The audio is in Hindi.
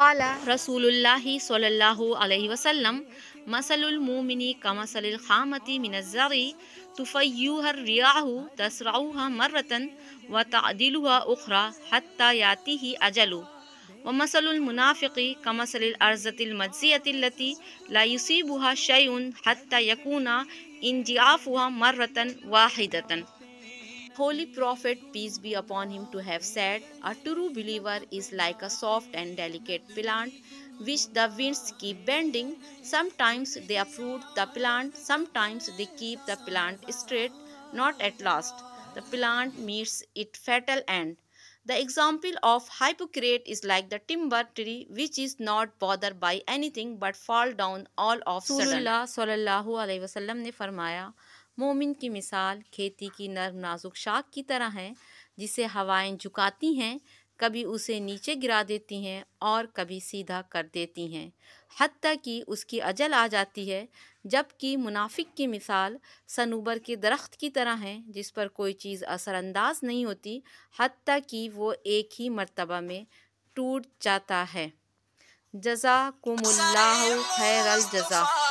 قال رسول الله صلى الله عليه وسلم مثل المؤمن كمثل الخامة من الزرع تفيها الرياح تسرعها مرة وتعدلها أخرى حتى يأتيه أجله ومثل المنافق كمثل الأرزة المجزية التي لا يصيبها شيء حتى يكون انجعافها مرة واحدة Holy Prophet, peace be upon him, to have said, A true believer is like a soft and delicate plant which the winds keep bending. Sometimes they uproot the plant, sometimes they keep the plant straight, not at last. The plant meets its fatal end. The example of hypocrite is like the timber tree which is not bothered by anything but fall down all of sudden. sallallahu sallallahu alaihi wasallam ne farmaya momin ki misal kheti ki narm nazuk shaakh ki tarah hai jise हवाएं jhukati hain कभी उसे नीचे गिरा देती हैं और कभी सीधा कर देती हैं हती कि उसकी अजल आ जाती है जबकि मुनाफिक की मिसाल सनूबर के दरख्त की तरह हैं जिस पर कोई चीज़ असरानंदाज नहीं होती हती कि वो एक ही मर्तबा में टूट जाता है जजा कुमल्ला खैर जजा